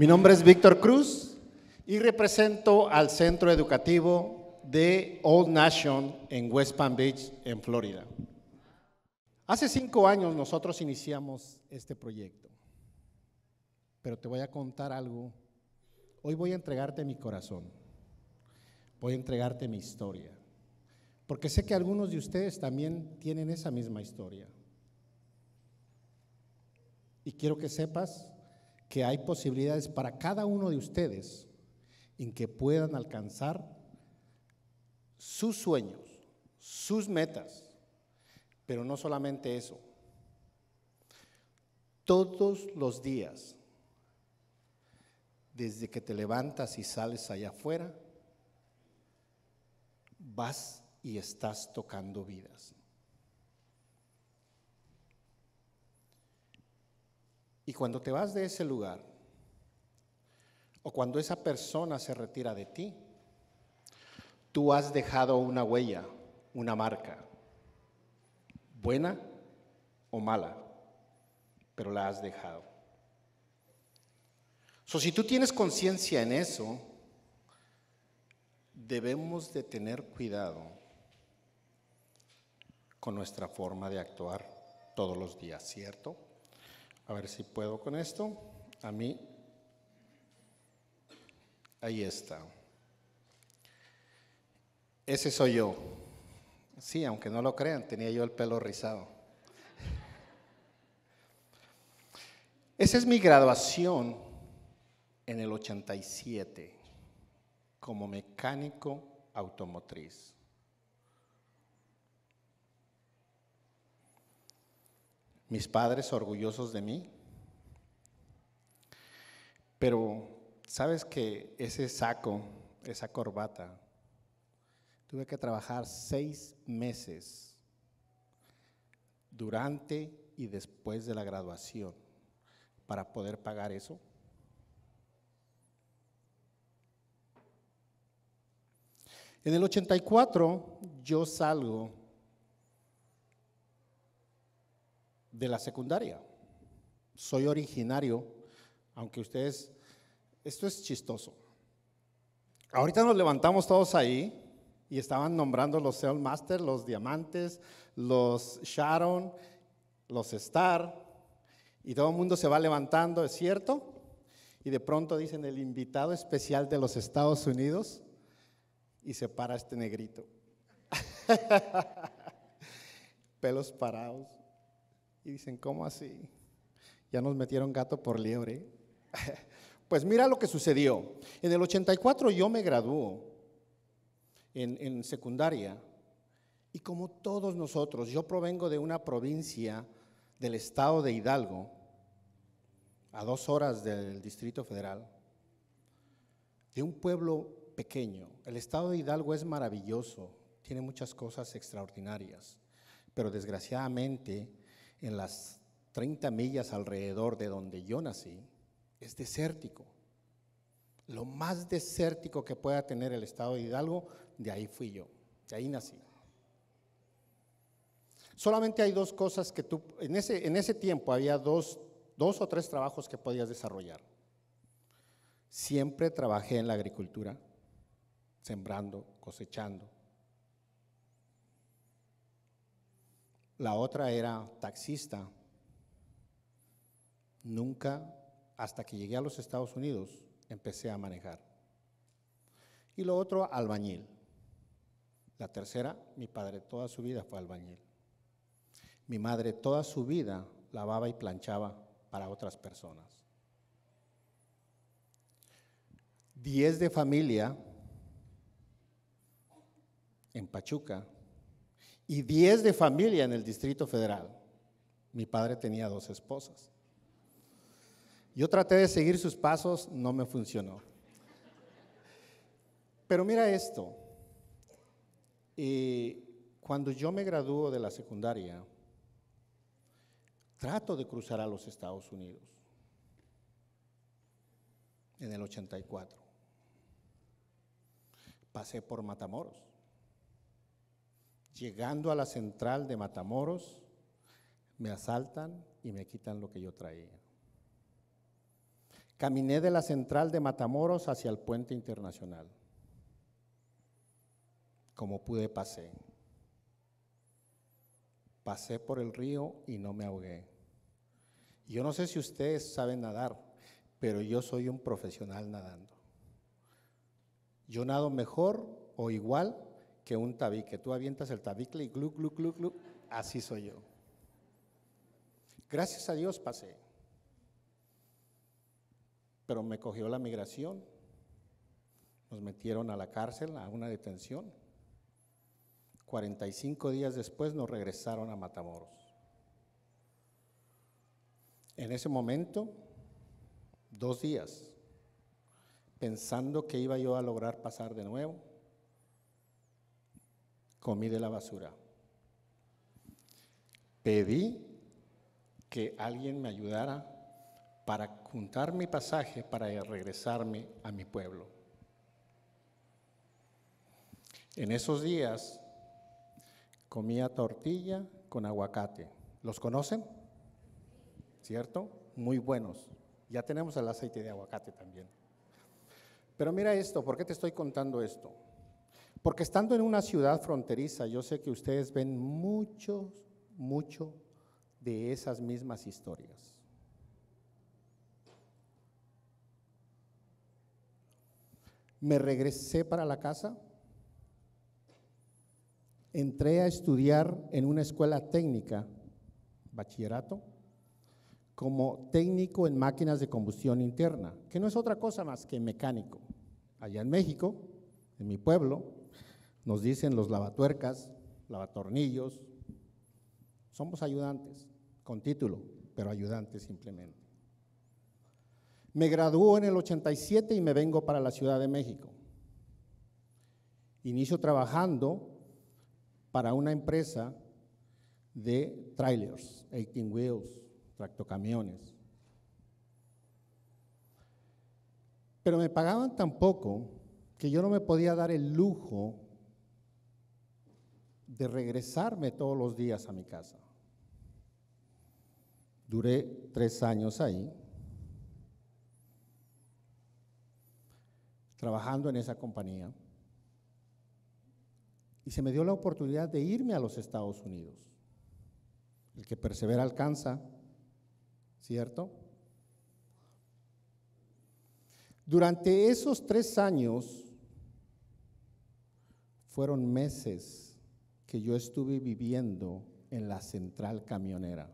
Mi nombre es Víctor Cruz y represento al Centro Educativo de Old Nation en West Palm Beach, en Florida. Hace cinco años nosotros iniciamos este proyecto, pero te voy a contar algo. Hoy voy a entregarte mi corazón, voy a entregarte mi historia, porque sé que algunos de ustedes también tienen esa misma historia. Y quiero que sepas que hay posibilidades para cada uno de ustedes en que puedan alcanzar sus sueños, sus metas, pero no solamente eso. Todos los días, desde que te levantas y sales allá afuera, vas y estás tocando vidas. Y cuando te vas de ese lugar, o cuando esa persona se retira de ti, tú has dejado una huella, una marca, buena o mala, pero la has dejado. si tú tienes conciencia en eso, debemos de tener cuidado con nuestra forma de actuar todos los días, ¿cierto? A ver si puedo con esto. A mí. Ahí está. Ese soy yo. Sí, aunque no lo crean, tenía yo el pelo rizado. Esa es mi graduación en el 87 como mecánico automotriz. mis padres orgullosos de mí. Pero sabes que ese saco, esa corbata, tuve que trabajar seis meses durante y después de la graduación para poder pagar eso. En el 84 yo salgo de la secundaria. Soy originario, aunque ustedes, esto es chistoso. Ahorita nos levantamos todos ahí y estaban nombrando los Seal Master, los Diamantes, los Sharon, los Star, y todo el mundo se va levantando, ¿es cierto? Y de pronto dicen el invitado especial de los Estados Unidos y se para este negrito. Pelos parados. Y dicen, ¿cómo así? Ya nos metieron gato por liebre. pues mira lo que sucedió. En el 84 yo me graduó en, en secundaria. Y como todos nosotros, yo provengo de una provincia del estado de Hidalgo, a dos horas del Distrito Federal, de un pueblo pequeño. El estado de Hidalgo es maravilloso, tiene muchas cosas extraordinarias, pero desgraciadamente en las 30 millas alrededor de donde yo nací, es desértico. Lo más desértico que pueda tener el estado de Hidalgo, de ahí fui yo, de ahí nací. Solamente hay dos cosas que tú, en ese, en ese tiempo había dos, dos o tres trabajos que podías desarrollar. Siempre trabajé en la agricultura, sembrando, cosechando, La otra era taxista. Nunca, hasta que llegué a los Estados Unidos, empecé a manejar. Y lo otro, albañil. La tercera, mi padre toda su vida fue albañil. Mi madre toda su vida lavaba y planchaba para otras personas. Diez de familia en Pachuca y 10 de familia en el Distrito Federal. Mi padre tenía dos esposas. Yo traté de seguir sus pasos, no me funcionó. Pero mira esto, eh, cuando yo me gradúo de la secundaria, trato de cruzar a los Estados Unidos en el 84. Pasé por Matamoros. Llegando a la central de Matamoros, me asaltan y me quitan lo que yo traía. Caminé de la central de Matamoros hacia el puente internacional. Como pude, pasé. Pasé por el río y no me ahogué. Yo no sé si ustedes saben nadar, pero yo soy un profesional nadando. Yo nado mejor o igual que un tabique. Tú avientas el tabique y glu, glu, glu, glu. Así soy yo. Gracias a Dios pasé. Pero me cogió la migración. Nos metieron a la cárcel, a una detención. 45 días después nos regresaron a Matamoros. En ese momento, dos días, pensando que iba yo a lograr pasar de nuevo, comí de la basura. Pedí que alguien me ayudara para juntar mi pasaje para regresarme a mi pueblo. En esos días comía tortilla con aguacate. ¿Los conocen? ¿Cierto? Muy buenos. Ya tenemos el aceite de aguacate también. Pero mira esto, ¿por qué te estoy contando esto? Porque estando en una ciudad fronteriza, yo sé que ustedes ven mucho, mucho de esas mismas historias. Me regresé para la casa, entré a estudiar en una escuela técnica, bachillerato, como técnico en máquinas de combustión interna, que no es otra cosa más que mecánico. Allá en México, en mi pueblo, nos dicen los lavatuercas, lavatornillos. Somos ayudantes, con título, pero ayudantes simplemente. Me graduó en el 87 y me vengo para la Ciudad de México. Inicio trabajando para una empresa de trailers, 18 wheels, tractocamiones. Pero me pagaban tan poco que yo no me podía dar el lujo de regresarme todos los días a mi casa. Duré tres años ahí, trabajando en esa compañía, y se me dio la oportunidad de irme a los Estados Unidos. El que persevera alcanza, ¿cierto? Durante esos tres años fueron meses que yo estuve viviendo en la central camionera.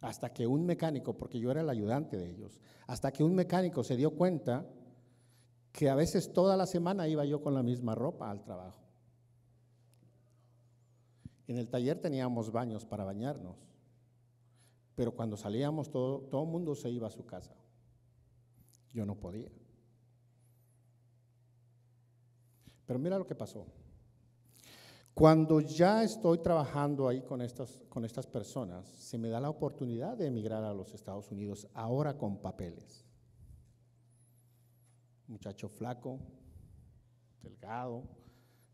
Hasta que un mecánico, porque yo era el ayudante de ellos, hasta que un mecánico se dio cuenta que a veces toda la semana iba yo con la misma ropa al trabajo. En el taller teníamos baños para bañarnos, pero cuando salíamos todo, todo el mundo se iba a su casa. Yo no podía. Pero mira lo que pasó. Cuando ya estoy trabajando ahí con estas, con estas personas, se me da la oportunidad de emigrar a los Estados Unidos, ahora con papeles. Muchacho flaco, delgado,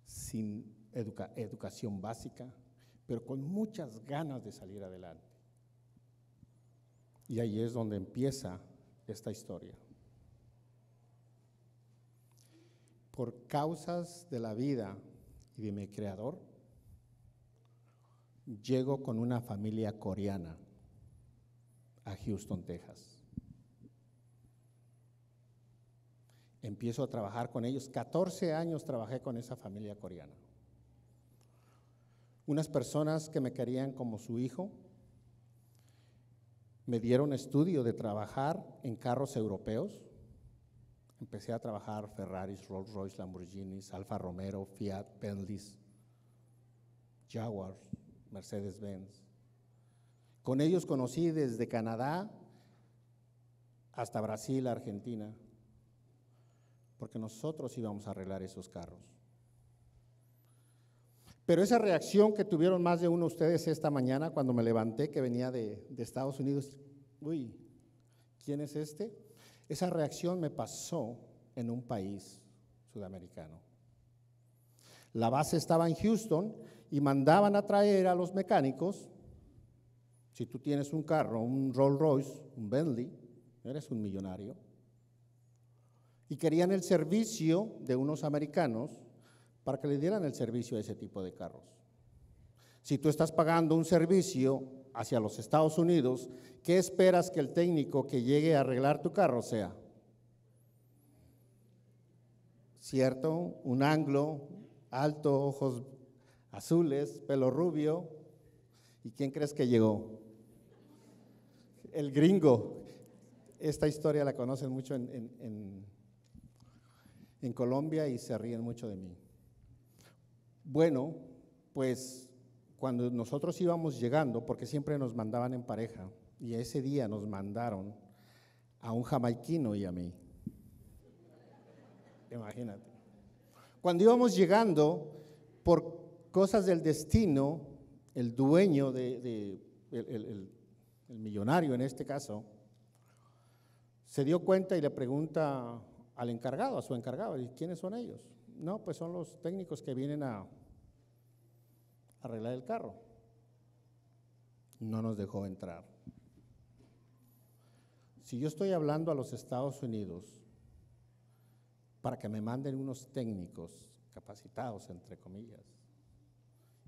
sin educación básica, pero con muchas ganas de salir adelante. Y ahí es donde empieza esta historia. por causas de la vida y de mi creador, llego con una familia coreana a Houston, Texas. Empiezo a trabajar con ellos. 14 años trabajé con esa familia coreana. Unas personas que me querían como su hijo me dieron estudio de trabajar en carros europeos Empecé a trabajar Ferraris, Rolls Royce, Lamborghinis, Alfa Romero, Fiat, Bentleys, Jaguar, Mercedes-Benz. Con ellos conocí desde Canadá hasta Brasil, Argentina, porque nosotros íbamos a arreglar esos carros. Pero esa reacción que tuvieron más de uno de ustedes esta mañana cuando me levanté, que venía de, de Estados Unidos, uy, ¿quién es este? Esa reacción me pasó en un país sudamericano. La base estaba en Houston y mandaban a traer a los mecánicos. Si tú tienes un carro, un Rolls Royce, un Bentley, eres un millonario. Y querían el servicio de unos americanos para que le dieran el servicio a ese tipo de carros. Si tú estás pagando un servicio hacia los Estados Unidos, ¿qué esperas que el técnico que llegue a arreglar tu carro sea? ¿Cierto? Un anglo, alto, ojos azules, pelo rubio. ¿Y quién crees que llegó? El gringo. Esta historia la conocen mucho en, en Colombia y se ríen mucho de mí. Bueno, pues cuando nosotros íbamos llegando, porque siempre nos mandaban en pareja, y ese día nos mandaron a un jamaiquino y a mí. Imagínate. Cuando íbamos llegando, por cosas del destino, el dueño de, el, millonario en este caso, se dio cuenta y le pregunta al encargado, a su encargado, ¿quiénes son ellos? No, pues son los técnicos que vienen a arreglar el carro. No nos dejó entrar. Si yo estoy hablando a los Estados Unidos para que me manden unos técnicos capacitados, entre comillas,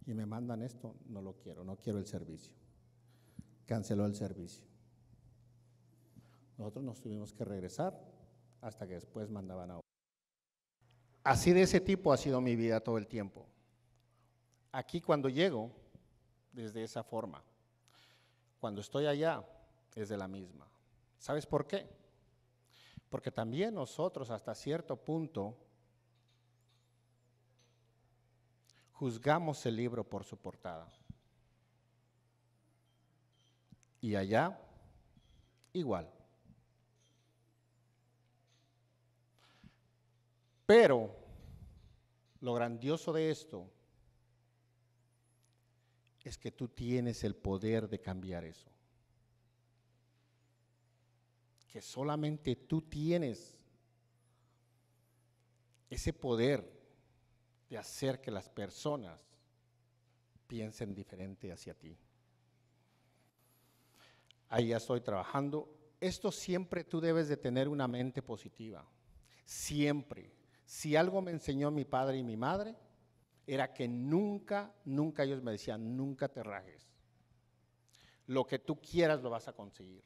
y me mandan esto, no lo quiero, no quiero el servicio. Canceló el servicio. Nosotros nos tuvimos que regresar hasta que después mandaban a... Así de ese tipo ha sido mi vida todo el tiempo. Aquí cuando llego, desde esa forma. Cuando estoy allá, es de la misma. ¿Sabes por qué? Porque también nosotros hasta cierto punto juzgamos el libro por su portada. Y allá, igual. Pero lo grandioso de esto es que tú tienes el poder de cambiar eso. Que solamente tú tienes ese poder de hacer que las personas piensen diferente hacia ti. Ahí ya estoy trabajando. Esto siempre tú debes de tener una mente positiva. Siempre. Si algo me enseñó mi padre y mi madre, era que nunca, nunca ellos me decían, nunca te rajes. Lo que tú quieras lo vas a conseguir.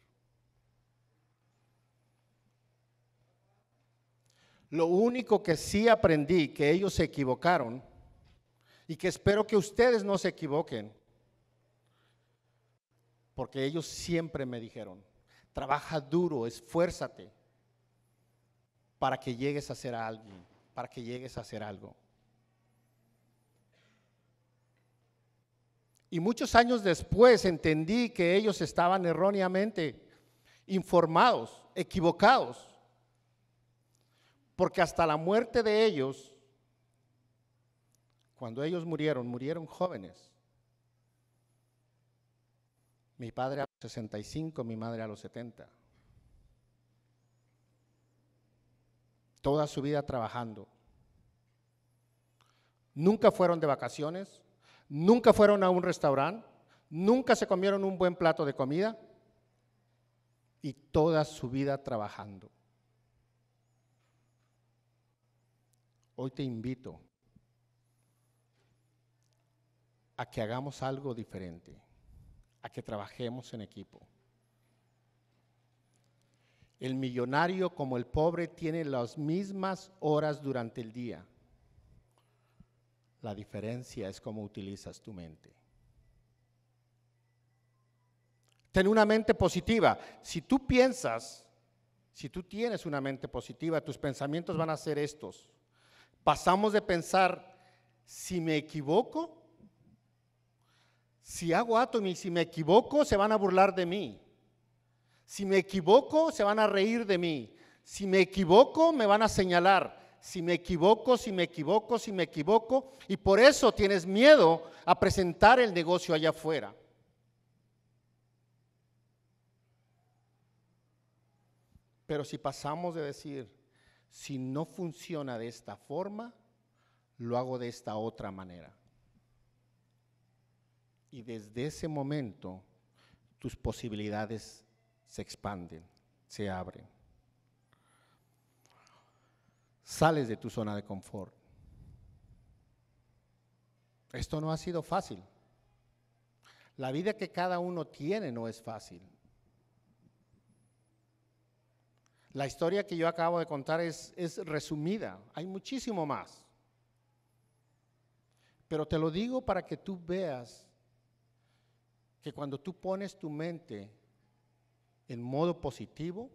Lo único que sí aprendí, que ellos se equivocaron, y que espero que ustedes no se equivoquen, porque ellos siempre me dijeron, trabaja duro, esfuérzate para que llegues a ser alguien, para que llegues a hacer algo. Y muchos años después entendí que ellos estaban erróneamente informados, equivocados, porque hasta la muerte de ellos, cuando ellos murieron, murieron jóvenes. Mi padre a los 65, mi madre a los 70. Toda su vida trabajando. Nunca fueron de vacaciones, nunca fueron a un restaurante, nunca se comieron un buen plato de comida y toda su vida trabajando. Hoy te invito a que hagamos algo diferente, a que trabajemos en equipo. El millonario como el pobre tiene las mismas horas durante el día la diferencia es cómo utilizas tu mente. Ten una mente positiva. Si tú piensas, si tú tienes una mente positiva, tus pensamientos van a ser estos. Pasamos de pensar, si me equivoco, si hago átomo y si me equivoco, se van a burlar de mí. Si me equivoco, se van a reír de mí. Si me equivoco, me van a señalar si me equivoco, si me equivoco, si me equivoco, y por eso tienes miedo a presentar el negocio allá afuera. Pero si pasamos de decir, si no funciona de esta forma, lo hago de esta otra manera. Y desde ese momento tus posibilidades se expanden, se abren sales de tu zona de confort. Esto no ha sido fácil. La vida que cada uno tiene no es fácil. La historia que yo acabo de contar es, es resumida. Hay muchísimo más. Pero te lo digo para que tú veas que cuando tú pones tu mente en modo positivo,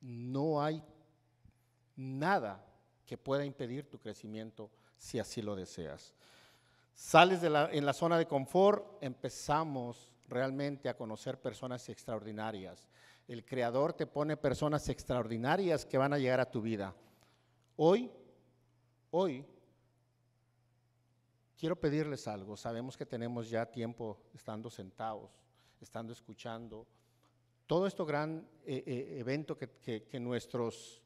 no hay nada que pueda impedir tu crecimiento si así lo deseas. Sales en la zona de confort, empezamos realmente a conocer personas extraordinarias. El Creador te pone personas extraordinarias que van a llegar a tu vida. Hoy, hoy, quiero pedirles algo. Sabemos que tenemos ya tiempo estando sentados, estando escuchando. Todo esto gran eh, eh, evento que nuestros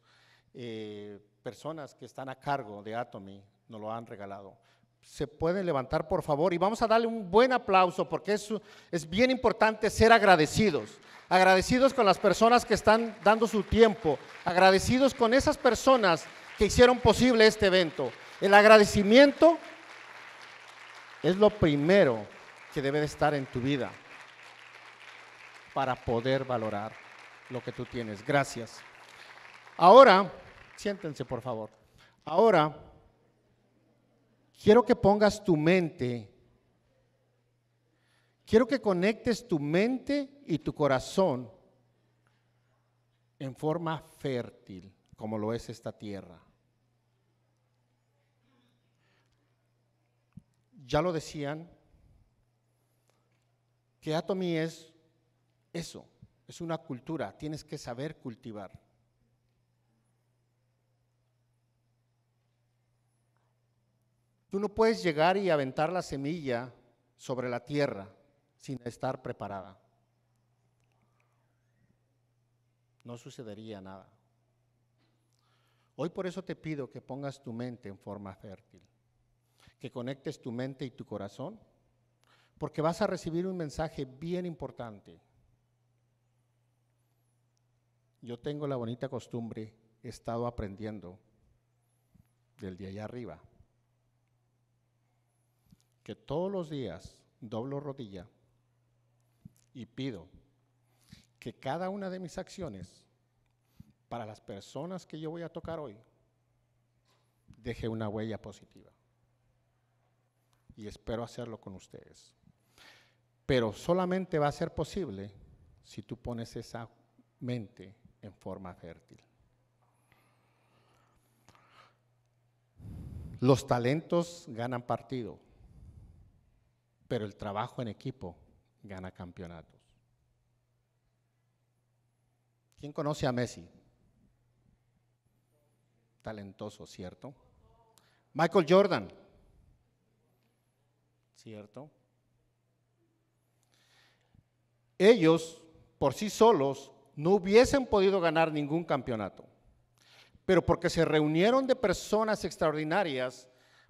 eh, personas que están a cargo de Atomy nos lo han regalado. Se pueden levantar, por favor, y vamos a darle un buen aplauso porque es, es bien importante ser agradecidos. Agradecidos con las personas que están dando su tiempo, agradecidos con esas personas que hicieron posible este evento. El agradecimiento es lo primero que debe de estar en tu vida para poder valorar lo que tú tienes. Gracias. Ahora Siéntense, por favor. Ahora, quiero que pongas tu mente, quiero que conectes tu mente y tu corazón en forma fértil, como lo es esta tierra. Ya lo decían, que Atomy es eso, es una cultura, tienes que saber cultivar. Tú no puedes llegar y aventar la semilla sobre la tierra sin estar preparada. No sucedería nada. Hoy por eso te pido que pongas tu mente en forma fértil, que conectes tu mente y tu corazón, porque vas a recibir un mensaje bien importante. Yo tengo la bonita costumbre, he estado aprendiendo del de allá arriba que todos los días doblo rodilla y pido que cada una de mis acciones para las personas que yo voy a tocar hoy deje una huella positiva. Y espero hacerlo con ustedes. Pero solamente va a ser posible si tú pones esa mente en forma fértil. Los talentos ganan partido pero el trabajo en equipo gana campeonatos. ¿Quién conoce a Messi? Talentoso, ¿cierto? Michael Jordan, ¿cierto? Ellos, por sí solos, no hubiesen podido ganar ningún campeonato, pero porque se reunieron de personas extraordinarias,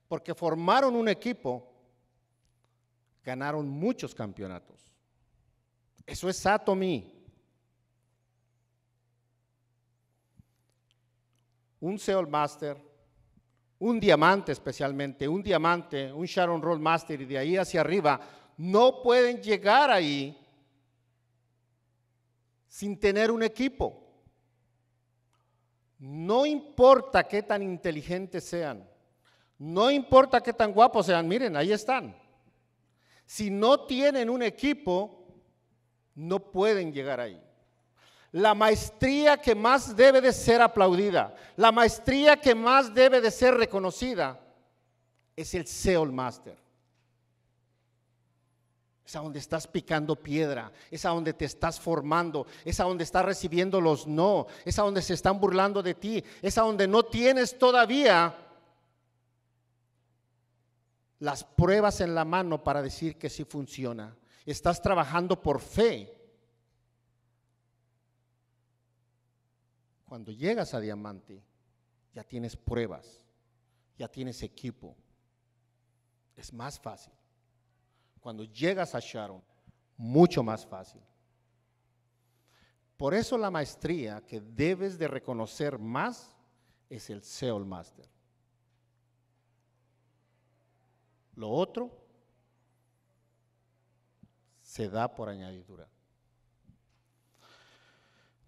porque formaron un equipo, ganaron muchos campeonatos. Eso es Satomi. Un Seoul Master, un diamante especialmente, un diamante, un Sharon Roll Master y de ahí hacia arriba, no pueden llegar ahí sin tener un equipo. No importa qué tan inteligentes sean, no importa qué tan guapos sean, miren, ahí están. Si no tienen un equipo, no pueden llegar ahí. La maestría que más debe de ser aplaudida, la maestría que más debe de ser reconocida es el Seoul Master. Es a donde estás picando piedra, es a donde te estás formando, es a donde estás recibiendo los no, es a donde se están burlando de ti, es a donde no tienes todavía las pruebas en la mano para decir que sí funciona. Estás trabajando por fe. Cuando llegas a diamante, ya tienes pruebas, ya tienes equipo. Es más fácil. Cuando llegas a Sharon, mucho más fácil. Por eso la maestría que debes de reconocer más es el SEOL Master. Lo otro se da por añadidura.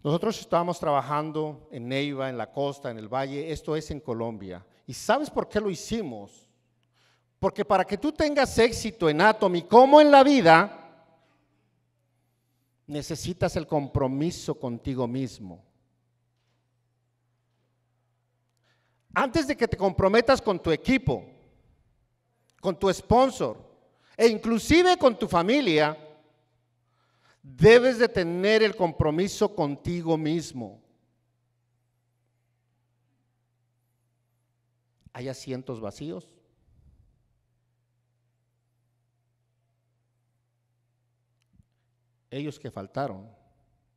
Nosotros estábamos trabajando en Neiva, en la costa, en el valle, esto es en Colombia. ¿Y sabes por qué lo hicimos? Porque para que tú tengas éxito en Atomy como en la vida, necesitas el compromiso contigo mismo. Antes de que te comprometas con tu equipo, con tu sponsor e inclusive con tu familia, debes de tener el compromiso contigo mismo. ¿Hay asientos vacíos? Ellos que faltaron,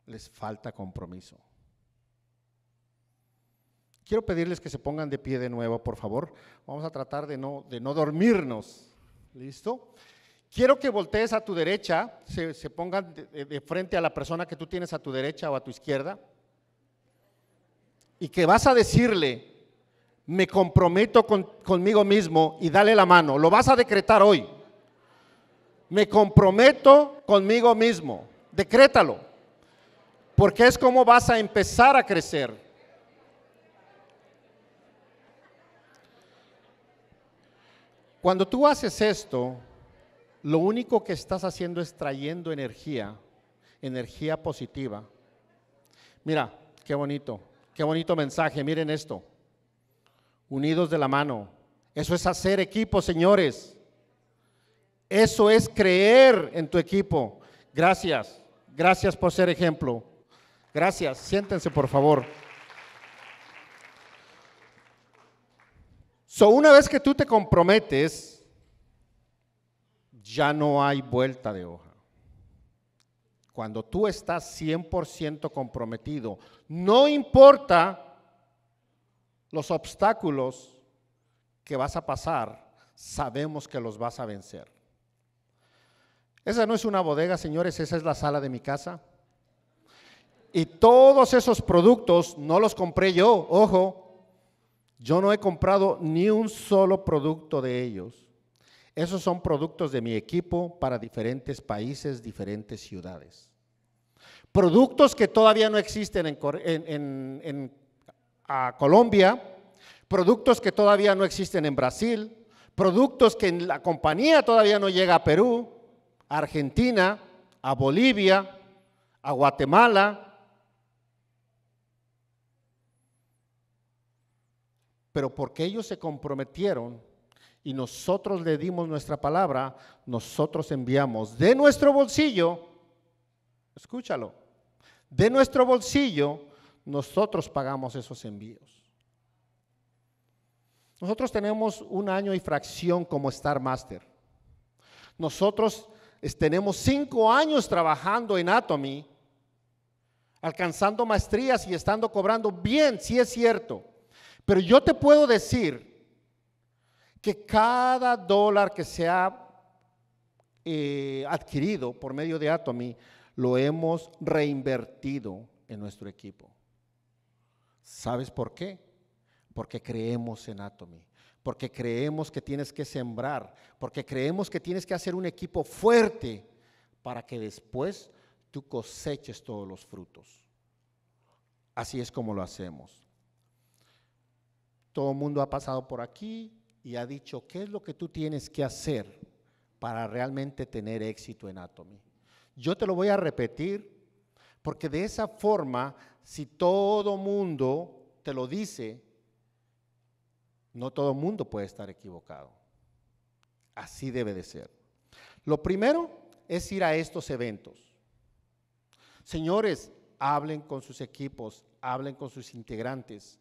les falta compromiso. Quiero pedirles que se pongan de pie de nuevo, por favor. Vamos a tratar de no, de no dormirnos. ¿Listo? Quiero que voltees a tu derecha, se, pongan de, frente a la persona que tú tienes a tu derecha o a tu izquierda, y que vas a decirle, me comprometo conmigo mismo y dale la mano. Lo vas a decretar hoy. Me comprometo conmigo mismo. Decrétalo. Porque es como vas a empezar a crecer. Cuando tú haces esto, lo único que estás haciendo es trayendo energía, energía positiva. Mira, qué bonito, qué bonito mensaje, miren esto. Unidos de la mano. Eso es hacer equipo, señores. Eso es creer en tu equipo. Gracias, gracias por ser ejemplo. Gracias, siéntense por favor. So, una vez que tú te comprometes, ya no hay vuelta de hoja. Cuando tú estás 100% comprometido, no importa los obstáculos que vas a pasar, sabemos que los vas a vencer. Esa no es una bodega, señores, esa es la sala de mi casa. Y todos esos productos no los compré yo, ojo, yo no he comprado ni un solo producto de ellos. Esos son productos de mi equipo para diferentes países, diferentes ciudades. Productos que todavía no existen en, Colombia, productos que todavía no existen en Brasil, productos que en la compañía todavía no llega a Perú, a Argentina, a Bolivia, a Guatemala, pero porque ellos se comprometieron y nosotros le dimos nuestra palabra, nosotros enviamos de nuestro bolsillo, escúchalo, de nuestro bolsillo, nosotros pagamos esos envíos. Nosotros tenemos un año y fracción como Star Master. Nosotros tenemos cinco años trabajando en Atomy, alcanzando maestrías y estando cobrando bien, si es cierto. Pero yo te puedo decir que cada dólar que se ha eh, adquirido por medio de Atomy lo hemos reinvertido en nuestro equipo. ¿Sabes por qué? Porque creemos en Atomy, porque creemos que tienes que sembrar, porque creemos que tienes que hacer un equipo fuerte para que después tú coseches todos los frutos. Así es como lo hacemos. Todo el mundo ha pasado por aquí y ha dicho, ¿qué es lo que tú tienes que hacer para realmente tener éxito en Atomy? Yo te lo voy a repetir porque de esa forma, si todo mundo te lo dice, no todo mundo puede estar equivocado. Así debe de ser. Lo primero es ir a estos eventos. Señores, hablen con sus equipos, hablen con sus integrantes,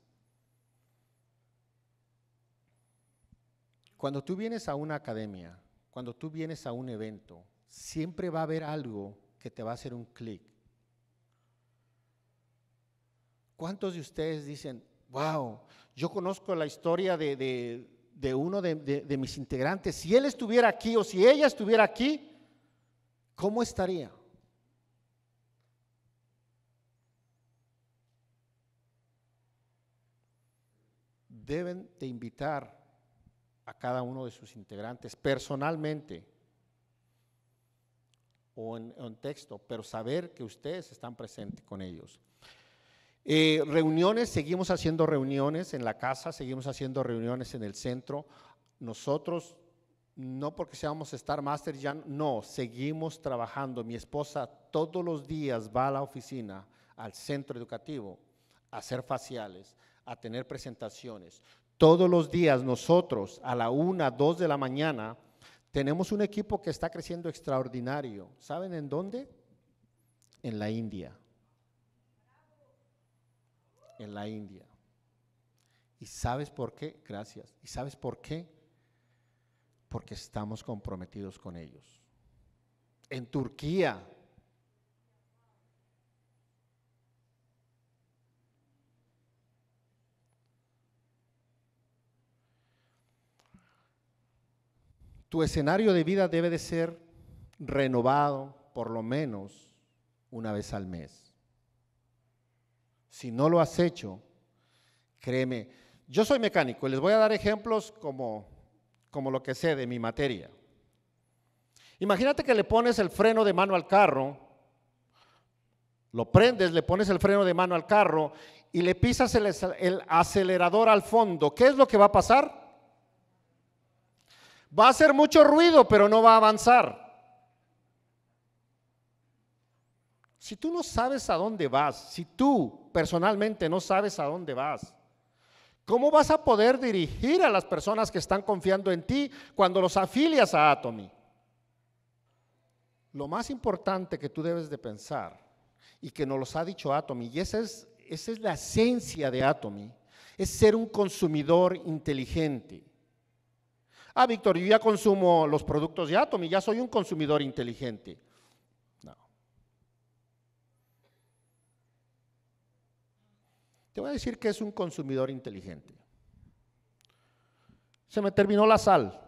Cuando tú vienes a una academia, cuando tú vienes a un evento, siempre va a haber algo que te va a hacer un clic. ¿Cuántos de ustedes dicen, wow, yo conozco la historia de, uno de, de mis integrantes, si él estuviera aquí o si ella estuviera aquí, ¿cómo estaría? Deben de invitar a cada uno de sus integrantes personalmente o en, texto, pero saber que ustedes están presentes con ellos. Eh, reuniones, seguimos haciendo reuniones en la casa, seguimos haciendo reuniones en el centro. Nosotros, no porque seamos Star Master, ya no, seguimos trabajando. Mi esposa todos los días va a la oficina, al centro educativo, a hacer faciales, a tener presentaciones. Todos los días nosotros a la una, dos de la mañana, tenemos un equipo que está creciendo extraordinario. ¿Saben en dónde? En la India. En la India. ¿Y sabes por qué? Gracias. ¿Y sabes por qué? Porque estamos comprometidos con ellos. En Turquía escenario de vida debe de ser renovado por lo menos una vez al mes. Si no lo has hecho, créeme, yo soy mecánico y les voy a dar ejemplos como, como lo que sé de mi materia. Imagínate que le pones el freno de mano al carro, lo prendes, le pones el freno de mano al carro y le pisas el acelerador al fondo. ¿Qué es lo que va a pasar? Va a hacer mucho ruido, pero no va a avanzar. Si tú no sabes a dónde vas, si tú personalmente no sabes a dónde vas, ¿cómo vas a poder dirigir a las personas que están confiando en ti cuando los afilias a Atomy? Lo más importante que tú debes de pensar y que nos los ha dicho Atomy, y esa es, esa es la esencia de Atomy, es ser un consumidor inteligente ah, Víctor, yo ya consumo los productos de y ya soy un consumidor inteligente. No. Te voy a decir que es un consumidor inteligente. Se me terminó la sal.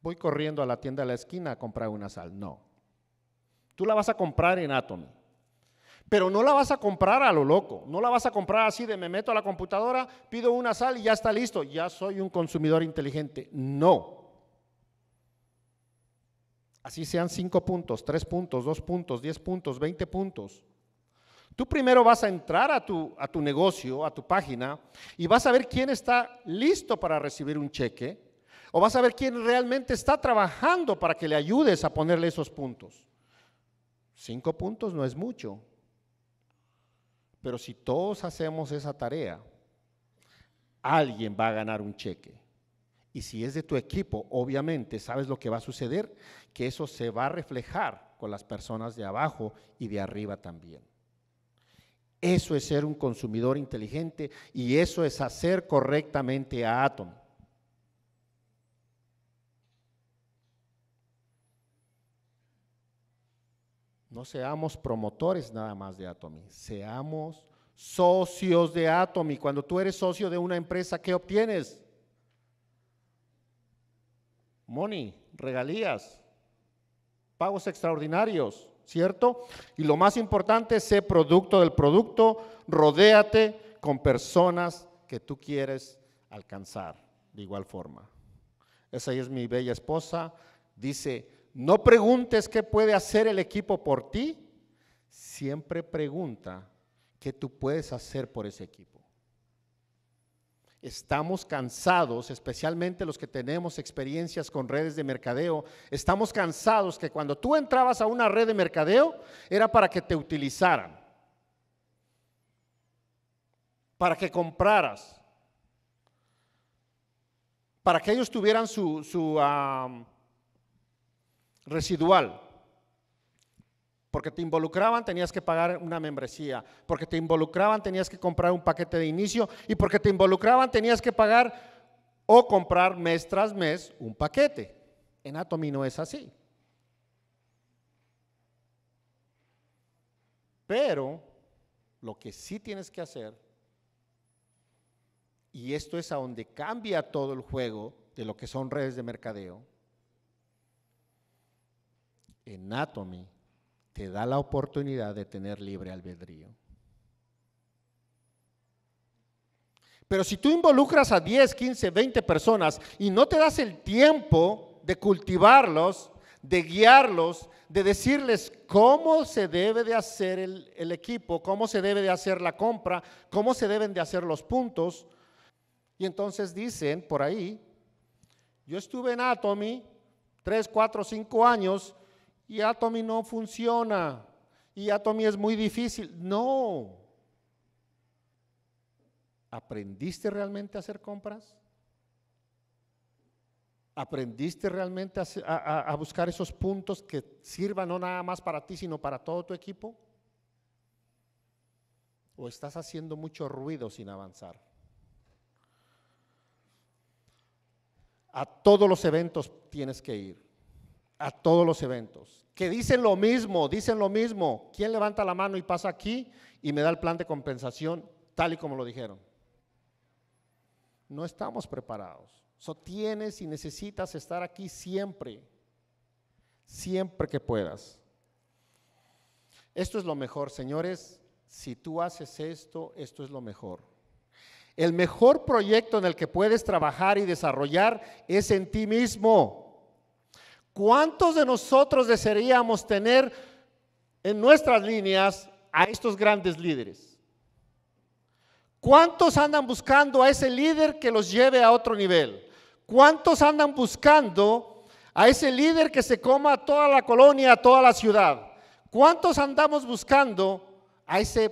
Voy corriendo a la tienda de la esquina a comprar una sal. No. Tú la vas a comprar en Atomy. Pero no la vas a comprar a lo loco, no la vas a comprar así de me meto a la computadora, pido una sal y ya está listo, ya soy un consumidor inteligente. No. Así sean cinco puntos, tres puntos, dos puntos, diez puntos, veinte puntos. Tú primero vas a entrar a tu, a tu negocio, a tu página, y vas a ver quién está listo para recibir un cheque, o vas a ver quién realmente está trabajando para que le ayudes a ponerle esos puntos. Cinco puntos no es mucho, pero si todos hacemos esa tarea, alguien va a ganar un cheque. Y si es de tu equipo, obviamente, ¿sabes lo que va a suceder? Que eso se va a reflejar con las personas de abajo y de arriba también. Eso es ser un consumidor inteligente y eso es hacer correctamente a Atom. No seamos promotores nada más de Atomy, seamos socios de Atomy. Cuando tú eres socio de una empresa, ¿qué obtienes? Money, regalías, pagos extraordinarios, ¿cierto? Y lo más importante, sé producto del producto, rodéate con personas que tú quieres alcanzar de igual forma. Esa es mi bella esposa, dice, no preguntes qué puede hacer el equipo por ti. Siempre pregunta qué tú puedes hacer por ese equipo. Estamos cansados, especialmente los que tenemos experiencias con redes de mercadeo, estamos cansados que cuando tú entrabas a una red de mercadeo era para que te utilizaran, para que compraras, para que ellos tuvieran su, residual. Porque te involucraban tenías que pagar una membresía, porque te involucraban tenías que comprar un paquete de inicio y porque te involucraban tenías que pagar o comprar mes tras mes un paquete. En Atomy no es así. Pero lo que sí tienes que hacer, y esto es a donde cambia todo el juego de lo que son redes de mercadeo, en Atomy te da la oportunidad de tener libre albedrío. Pero si tú involucras a 10, 15, 20 personas y no te das el tiempo de cultivarlos, de guiarlos, de decirles cómo se debe de hacer el, equipo, cómo se debe de hacer la compra, cómo se deben de hacer los puntos. Y entonces dicen por ahí, yo estuve en Atomy 3, 4, 5 años y Atomy no funciona y Atomy es muy difícil. No. ¿Aprendiste realmente a hacer compras? ¿Aprendiste realmente a, a, buscar esos puntos que sirvan no nada más para ti, sino para todo tu equipo? ¿O estás haciendo mucho ruido sin avanzar? A todos los eventos tienes que ir a todos los eventos. Que dicen lo mismo, dicen lo mismo. ¿Quién levanta la mano y pasa aquí y me da el plan de compensación tal y como lo dijeron? No estamos preparados. Eso tienes y necesitas estar aquí siempre, siempre que puedas. Esto es lo mejor, señores. Si tú haces esto, esto es lo mejor. El mejor proyecto en el que puedes trabajar y desarrollar es en ti mismo. ¿Cuántos de nosotros desearíamos tener en nuestras líneas a estos grandes líderes? ¿Cuántos andan buscando a ese líder que los lleve a otro nivel? ¿Cuántos andan buscando a ese líder que se coma toda la colonia, toda la ciudad? ¿Cuántos andamos buscando a ese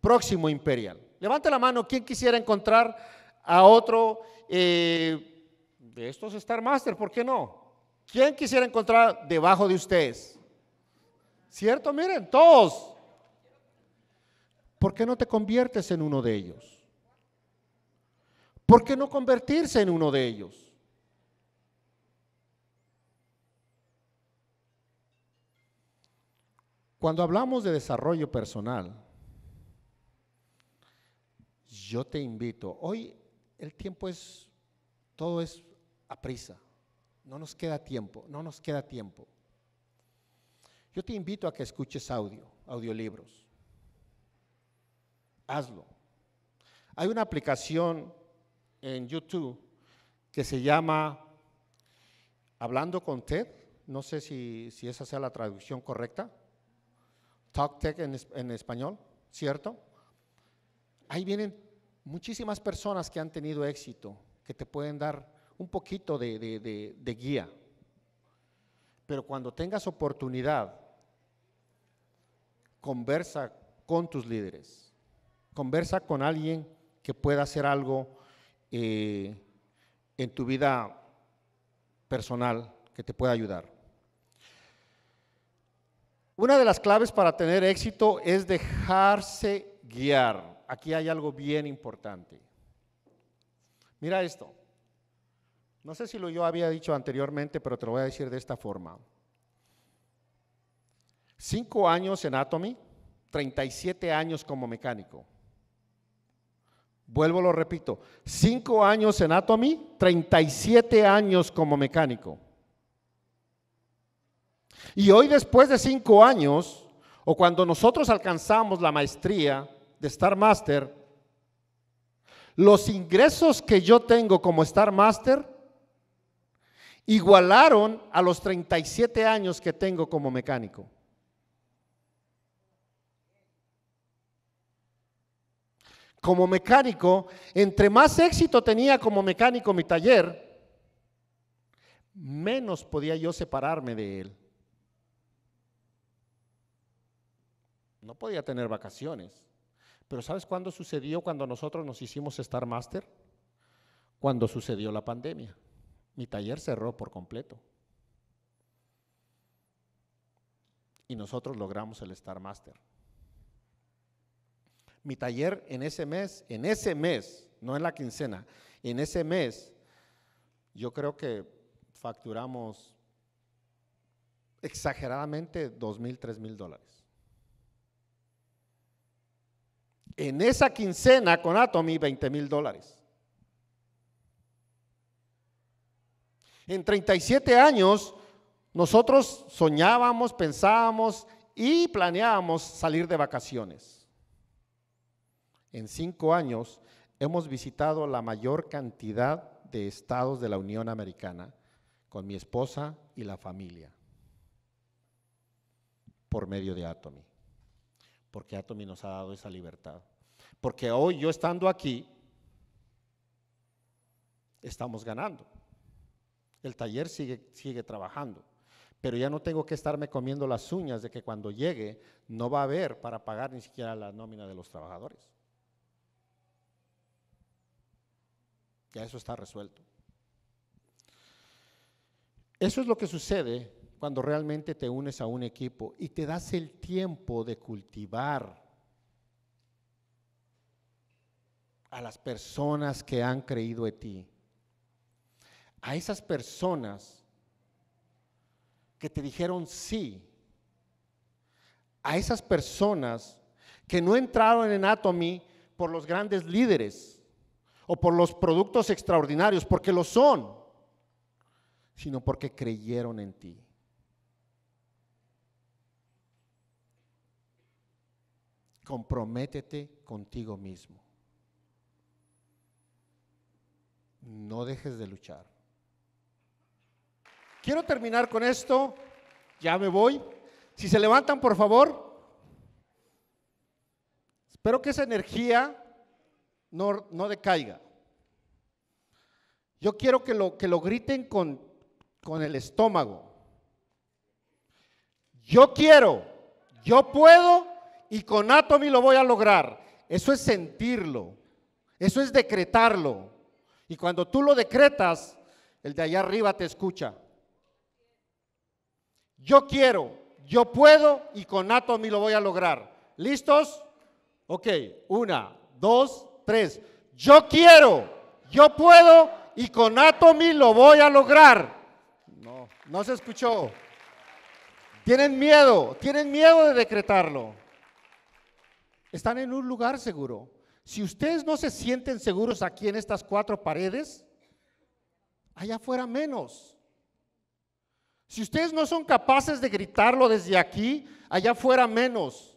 próximo imperial? Levante la mano quien quisiera encontrar a otro eh, de estos Star Master, ¿por qué no? ¿Quién quisiera encontrar debajo de ustedes? ¿Cierto? Miren, todos. ¿Por qué no te conviertes en uno de ellos? ¿Por qué no convertirse en uno de ellos? Cuando hablamos de desarrollo personal, yo te invito, hoy el tiempo es, todo es a prisa. No nos queda tiempo, no nos queda tiempo. Yo te invito a que escuches audio, audiolibros. Hazlo. Hay una aplicación en YouTube que se llama Hablando con TED. No sé si, esa sea la traducción correcta. Talk Tech en, en español, ¿cierto? Ahí vienen muchísimas personas que han tenido éxito, que te pueden dar un poquito de, guía. Pero cuando tengas oportunidad, conversa con tus líderes, conversa con alguien que pueda hacer algo eh, en tu vida personal que te pueda ayudar. Una de las claves para tener éxito es dejarse guiar. Aquí hay algo bien importante. Mira esto. No sé si lo yo había dicho anteriormente, pero te lo voy a decir de esta forma. Cinco años en Atomy, 37 años como mecánico. Vuelvo, lo repito, cinco años en Atomy, 37 años como mecánico. Y hoy después de cinco años, o cuando nosotros alcanzamos la maestría de Star Master, los ingresos que yo tengo como Star Master igualaron a los 37 años que tengo como mecánico. Como mecánico, entre más éxito tenía como mecánico mi taller, menos podía yo separarme de él. No podía tener vacaciones. Pero ¿sabes cuándo sucedió cuando nosotros nos hicimos Star Master? Cuando sucedió la pandemia. Mi taller cerró por completo. Y nosotros logramos el Star Master. Mi taller en ese mes, en ese mes, no en la quincena, en ese mes, yo creo que facturamos exageradamente dos mil, tres mil dólares. En esa quincena con Atomy, 20 mil dólares. En 37 años nosotros soñábamos, pensábamos y planeábamos salir de vacaciones. En cinco años hemos visitado la mayor cantidad de estados de la Unión Americana con mi esposa y la familia por medio de Atomy, porque Atomy nos ha dado esa libertad. Porque hoy yo estando aquí, estamos ganando. El taller sigue, sigue trabajando, pero ya no tengo que estarme comiendo las uñas de que cuando llegue no va a haber para pagar ni siquiera la nómina de los trabajadores. Ya eso está resuelto. Eso es lo que sucede cuando realmente te unes a un equipo y te das el tiempo de cultivar a las personas que han creído en ti a esas personas que te dijeron sí, a esas personas que no entraron en Atomy por los grandes líderes o por los productos extraordinarios, porque lo son, sino porque creyeron en ti. Comprométete contigo mismo. No dejes de luchar. Quiero terminar con esto. Ya me voy. Si se levantan, por favor. Espero que esa energía no, decaiga. Yo quiero que lo, que lo griten con, con el estómago. Yo quiero, yo puedo y con Atomy lo voy a lograr. Eso es sentirlo. Eso es decretarlo. Y cuando tú lo decretas, el de allá arriba te escucha. Yo quiero, yo puedo y con Atomy lo voy a lograr. ¿Listos? Ok, una, dos, tres. Yo quiero, yo puedo y con Atomy lo voy a lograr. No, no se escuchó. Tienen miedo, tienen miedo de decretarlo. Están en un lugar seguro. Si ustedes no se sienten seguros aquí en estas cuatro paredes, allá afuera menos. Si ustedes no son capaces de gritarlo desde aquí, allá afuera menos.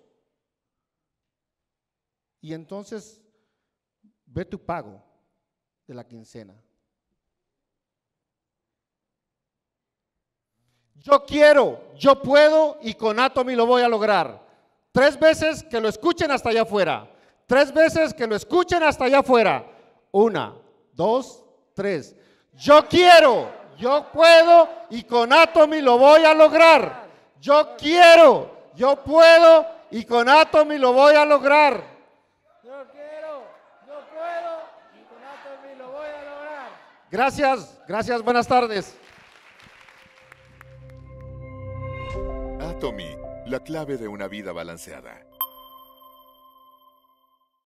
Y entonces ve tu pago de la quincena. Yo quiero, yo puedo y con Atomy lo voy a lograr. Tres veces que lo escuchen hasta allá afuera. Tres veces que lo escuchen hasta allá afuera. Una, dos, tres. Yo quiero. Yo puedo y con Atomy lo voy a lograr. Yo quiero, yo puedo y con Atomy lo voy a lograr. Yo quiero, yo puedo y con Atomy lo voy a lograr. Gracias, gracias, buenas tardes. Atomy, la clave de una vida balanceada.